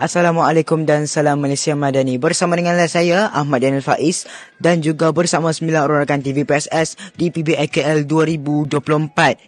Assalamualaikum dan salam Malaysia Madani Bersama dengan saya Ahmad Daniel Faiz Dan juga bersama 9 orang rakan TV PSS Di PBIKL 2024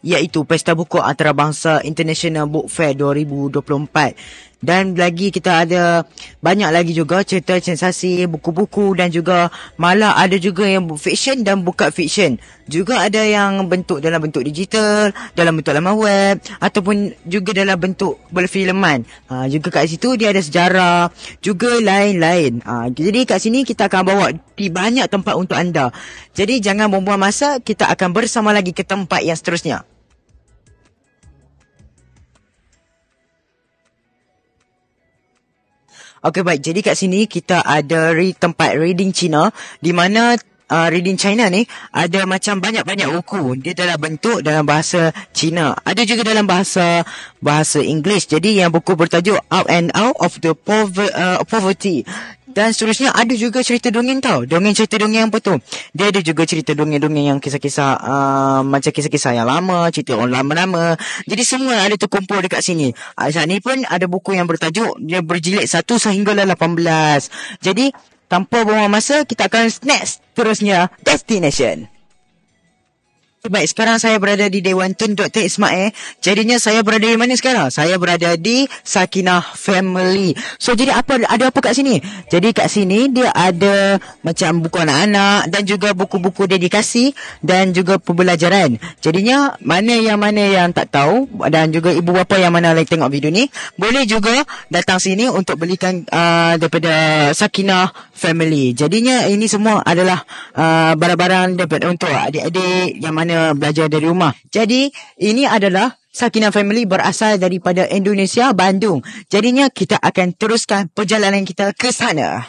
Iaitu Pesta Buku Antarabangsa International Book Fair 2024 dan lagi kita ada banyak lagi juga cerita sensasi buku-buku dan juga malah ada juga yang fiction dan buka fiction juga ada yang bentuk dalam bentuk digital dalam bentuk laman web ataupun juga dalam bentuk berfilman ha, juga kat situ dia ada sejarah juga lain-lain ha, jadi kat sini kita akan bawa di banyak tempat untuk anda jadi jangan membuang masa kita akan bersama lagi ke tempat yang seterusnya Okey baik jadi kat sini kita ada re- tempat reading Cina di mana uh, reading China ni ada macam banyak-banyak buku. Dia dalam bentuk dalam bahasa Cina. Ada juga dalam bahasa bahasa English. Jadi yang buku bertajuk Out and Out of the Pover- uh, Poverty. Dan seterusnya ada juga cerita dongeng tau. Dongeng cerita dongeng yang betul Dia ada juga cerita dongeng-dongeng yang kisah-kisah uh, macam kisah-kisah yang lama, cerita orang lama-lama. Jadi semua ada terkumpul dekat sini. Uh, saat ni pun ada buku yang bertajuk dia berjilid 1 sehingga 18. Jadi Tanpa bawa masa, kita akan next terusnya Destination. Baik, sekarang saya berada di Dewan Tun Dr. Ismail. Jadinya saya berada di mana sekarang? Saya berada di Sakinah Family. So, jadi apa ada apa kat sini? Jadi kat sini dia ada macam buku anak-anak dan juga buku-buku dedikasi dan juga pembelajaran. Jadinya mana yang mana yang tak tahu dan juga ibu bapa yang mana lagi tengok video ni, boleh juga datang sini untuk belikan uh, daripada Sakinah Family. Jadinya ini semua adalah uh, barang-barang dapat untuk adik-adik yang mana kena belajar dari rumah. Jadi ini adalah Sakina Family berasal daripada Indonesia, Bandung. Jadinya kita akan teruskan perjalanan kita ke sana.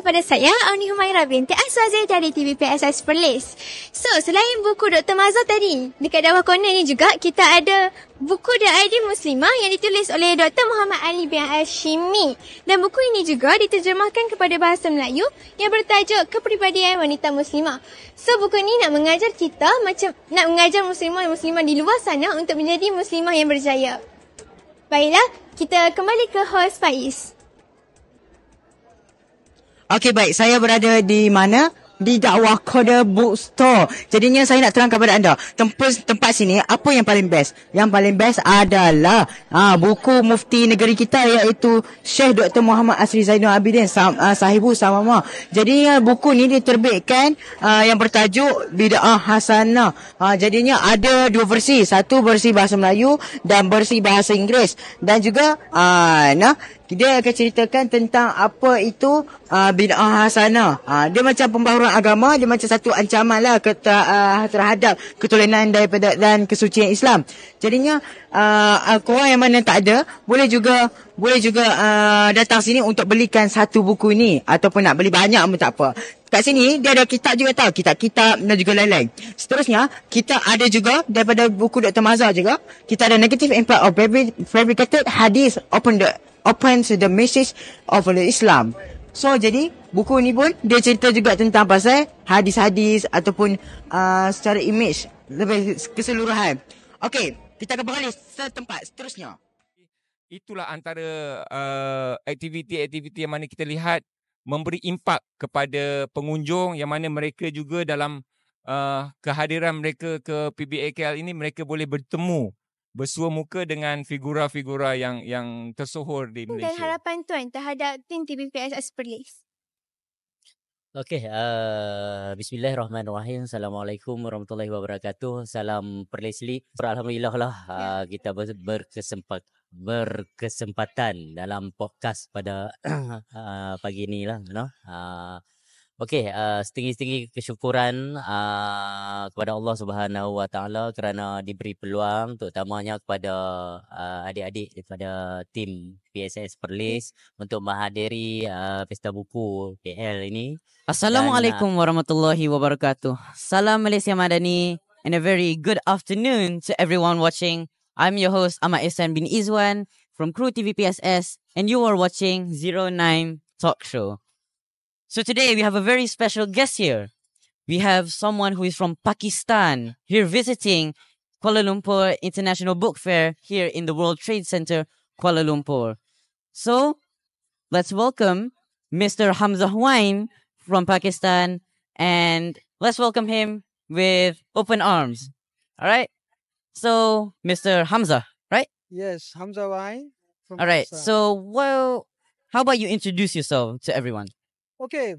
kepada saya, Auni Humaira binti Aswazir dari TBPSS Perlis. So, selain buku Dr. Mazah tadi, dekat dawah corner ni juga kita ada buku The ID Muslimah yang ditulis oleh Dr. Muhammad Ali bin Al-Shimi. Dan buku ini juga diterjemahkan kepada bahasa Melayu yang bertajuk Kepribadian Wanita Muslimah. So, buku ni nak mengajar kita macam nak mengajar Muslimah-Muslimah di luar sana untuk menjadi Muslimah yang berjaya. Baiklah, kita kembali ke host Faiz. Okey baik, saya berada di mana? Di dakwah Koda Bookstore. Jadinya saya nak terang kepada anda. Tempat, tempat sini, apa yang paling best? Yang paling best adalah ha, buku mufti negeri kita iaitu Syekh Dr. Muhammad Asri Zainal Abidin ha, sahibu sama Samama. Jadinya ha, buku ni diterbitkan ha, yang bertajuk Bida'ah Hasanah. Ha, jadinya ada dua versi. Satu versi bahasa Melayu dan versi bahasa Inggeris. Dan juga ha, nah, dia akan ceritakan tentang apa itu uh, bid'ah hasana. Uh, ah, dia macam pembaharuan agama, dia macam satu ancaman lah ke, uh, ah, terhadap ketulenan daripada dan kesucian Islam. Jadinya uh, korang yang mana tak ada boleh juga boleh juga uh, datang sini untuk belikan satu buku ni ataupun nak beli banyak pun tak apa. Kat sini dia ada kitab juga tau, kitab-kitab dan juga lain-lain. Seterusnya, kita ada juga daripada buku Dr. Mazhar juga, kita ada negative impact of fabricated hadith open the open to the message of the Islam. So jadi buku ni pun dia cerita juga tentang pasal hadis-hadis ataupun uh, secara image lebih keseluruhan. Okay, kita akan kembali setempat seterusnya. Itulah antara uh, aktiviti-aktiviti yang mana kita lihat memberi impak kepada pengunjung yang mana mereka juga dalam uh, kehadiran mereka ke PBAKL ini mereka boleh bertemu bersua muka dengan figura-figura yang yang tersohor di hmm, Malaysia. Dan harapan tuan terhadap tim TPPS Asperlis. Okey, uh, bismillahirrahmanirrahim. Assalamualaikum warahmatullahi wabarakatuh. Salam Perlis League. Alhamdulillah lah uh, kita berkesempat, berkesempatan dalam podcast pada uh, pagi ni lah. no? uh, Okey, uh, eh, setinggi-tinggi kesyukuran uh, kepada Allah Subhanahu Wa Taala kerana diberi peluang terutamanya kepada uh, adik-adik daripada tim PSS Perlis untuk menghadiri uh, pesta buku PL ini. Assalamualaikum Dan, uh, warahmatullahi wabarakatuh. Salam Malaysia Madani and a very good afternoon to everyone watching. I'm your host Ahmad Ihsan bin Izwan from Crew TV PSS and you are watching Zero Nine Talk Show. So today we have a very special guest here. We have someone who is from Pakistan here visiting Kuala Lumpur International Book Fair here in the World Trade Center, Kuala Lumpur. So let's welcome Mr. Hamza Huain from Pakistan and let's welcome him with open arms. All right. So, Mr. Hamza, right? Yes, Hamza Huain. All right. Pakistan. So, well, how about you introduce yourself to everyone? Okay,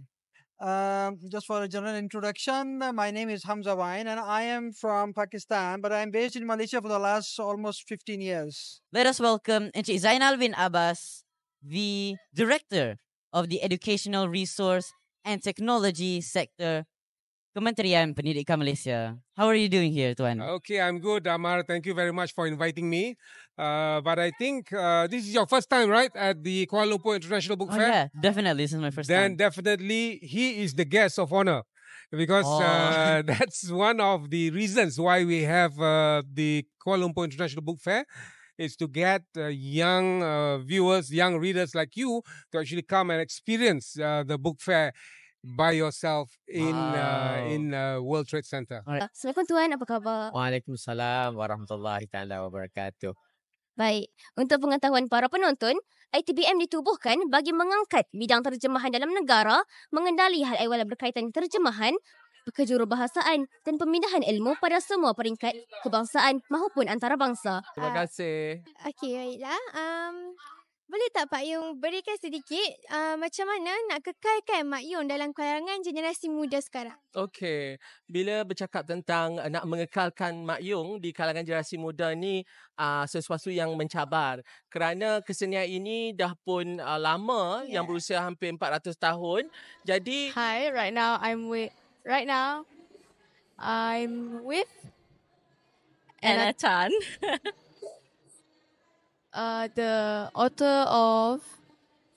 uh, just for a general introduction, uh, my name is Hamza Wain and I am from Pakistan, but I am based in Malaysia for the last almost 15 years. Let us welcome Encik Zainal bin Abbas, the Director of the Educational Resource and Technology Sector Kementerian Pendidikan Malaysia. How are you doing here, Tuan? Okay, I'm good, Amar. Thank you very much for inviting me. Uh, but I think uh, this is your first time, right, at the Kuala Lumpur International Book oh, Fair? Yeah, definitely. This is my first then time. Then definitely he is the guest of honor because oh. uh, that's one of the reasons why we have uh, the Kuala Lumpur International Book Fair is to get uh, young uh, viewers, young readers like you to actually come and experience uh, the book fair by yourself in uh, wow. uh, in uh, World Trade Center. Alright. Assalamualaikum tuan, apa khabar? Waalaikumsalam warahmatullahi taala wabarakatuh. Baik, untuk pengetahuan para penonton, ITBM ditubuhkan bagi mengangkat bidang terjemahan dalam negara, mengendali hal ehwal berkaitan terjemahan, kejurubahasaan dan pemindahan ilmu pada semua peringkat kebangsaan maupun antarabangsa. Terima kasih. Uh, Okey, baiklah. Um, boleh tak Pak Yung berikan sedikit uh, macam mana nak kekalkan Mak Yung dalam kalangan generasi muda sekarang? Okey. Bila bercakap tentang uh, nak mengekalkan Mak Yung di kalangan generasi muda ni uh, sesuatu yang mencabar. Kerana kesenian ini dah pun uh, lama yeah. yang berusia hampir 400 tahun. Jadi Hi, right now I'm with right now I'm with Anna Tan. uh, the author of.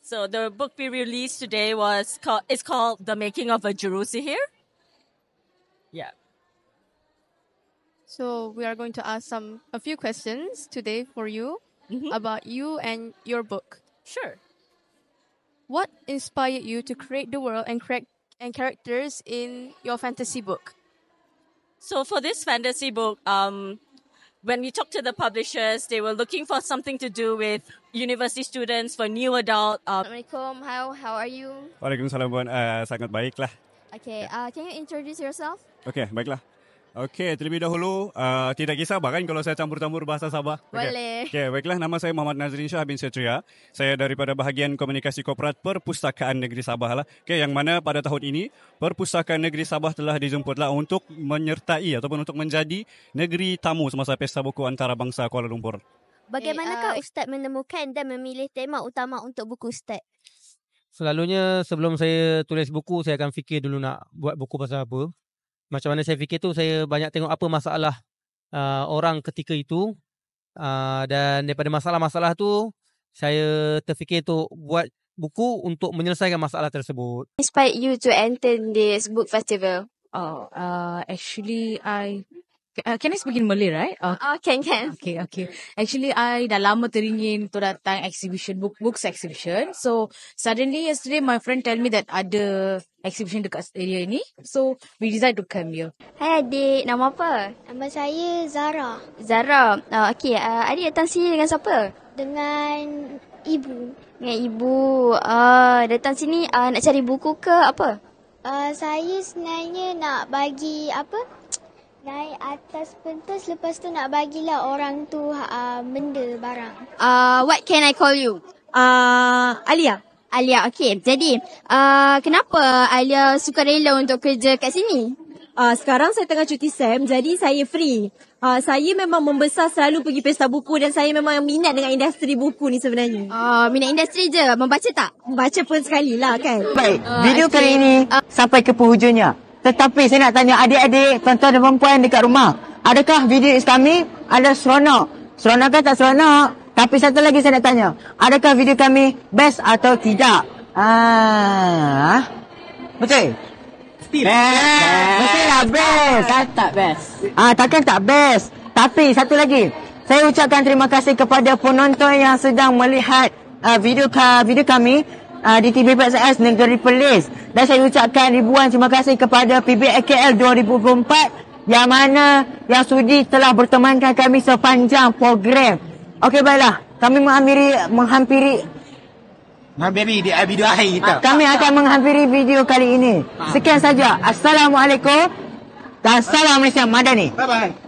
So the book we released today was called. It's called "The Making of a here Yeah. So we are going to ask some a few questions today for you mm-hmm. about you and your book. Sure. What inspired you to create the world and create and characters in your fantasy book? So for this fantasy book, um, when we talked to the publishers, they were looking for something to do with university students for new adult. Uh, Assalamualaikum. How how are you? Waalaikumsalam. Uh, sangat baiklah. Okay. Uh, can you introduce yourself? Okay, baiklah. Okey, terlebih dahulu uh, tidak kisah bahkan kalau saya campur-campur bahasa Sabah. Boleh. Okey, okay, baiklah nama saya Muhammad Nazrin Shah bin Setria. Saya daripada bahagian Komunikasi Korporat Perpustakaan Negeri Sabah lah. Okey, yang mana pada tahun ini Perpustakaan Negeri Sabah telah dijemputlah untuk menyertai ataupun untuk menjadi negeri tamu semasa pesta buku antarabangsa Kuala Lumpur. Bagaimanakah eh, uh, hey, ustaz menemukan dan memilih tema utama untuk buku ustaz? Selalunya sebelum saya tulis buku saya akan fikir dulu nak buat buku pasal apa macam mana saya fikir tu saya banyak tengok apa masalah uh, orang ketika itu uh, dan daripada masalah-masalah tu saya terfikir tu buat buku untuk menyelesaikan masalah tersebut. Inspire you to attend this book festival? Oh, uh, actually I Uh, can I speak in Malay, right? Okay. Oh. oh, can, can. Okay, okay. Actually, I dah lama teringin untuk datang exhibition, book, books exhibition. So, suddenly yesterday, my friend tell me that ada exhibition dekat area ni. So, we decide to come here. Hai, adik. Nama apa? Nama saya Zara. Zara. Oh, okay, uh, adik datang sini dengan siapa? Dengan ibu. Dengan ibu. Uh, datang sini uh, nak cari buku ke apa? Uh, saya sebenarnya nak bagi apa? Naik atas pentas lepas tu nak bagilah orang tu uh, benda barang. Uh, what can I call you? Uh, Alia. Alia, okay. Jadi, uh, kenapa Alia suka rela untuk kerja kat sini? Uh, sekarang saya tengah cuti SEM, jadi saya free. Uh, saya memang membesar selalu pergi pesta buku dan saya memang minat dengan industri buku ni sebenarnya. Uh, minat industri je, membaca tak? Membaca pun sekali lah kan. Baik, video okay. kali ini uh, sampai ke penghujungnya. Tetapi saya nak tanya adik-adik, tuan-tuan dan perempuan dekat rumah. Adakah video kami ada seronok? Seronok ke tak seronok? Tapi satu lagi saya nak tanya. Adakah video kami best atau tidak? Ah, Betul? Still best. best. Mestilah best. Kan tak best. Ah, takkan tak best. Tapi satu lagi. Saya ucapkan terima kasih kepada penonton yang sedang melihat uh, video, ka, video kami uh, di TBPSS Negeri Perlis dan saya ucapkan ribuan terima kasih kepada PBAKL 2024 yang mana yang sudi telah bertemankan kami sepanjang program. Okey baiklah, kami menghampiri menghampiri menghampiri di video akhir kita. Kami akan menghampiri video kali ini. Ah. Sekian saja. Assalamualaikum dan salam Malaysia Madani. Bye bye.